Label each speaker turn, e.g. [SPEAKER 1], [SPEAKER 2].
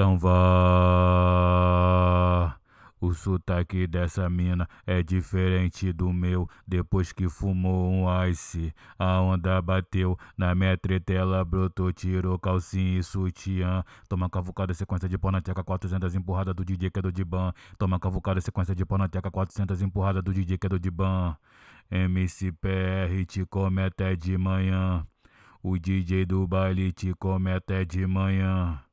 [SPEAKER 1] Então vá. O sotaque dessa mina é diferente do meu. Depois que fumou um ice, a onda bateu. Na minha tretela, ela brotou, tirou calcinha e sutiã. Toma cavucada, sequência de pó na teca, 400 empurrada do DJ que é do Diban. Toma cavucada, sequência de pó na teca, 400 empurrada do DJ que é do Diban. MCPR te come até de manhã. O DJ do baile te come até de manhã.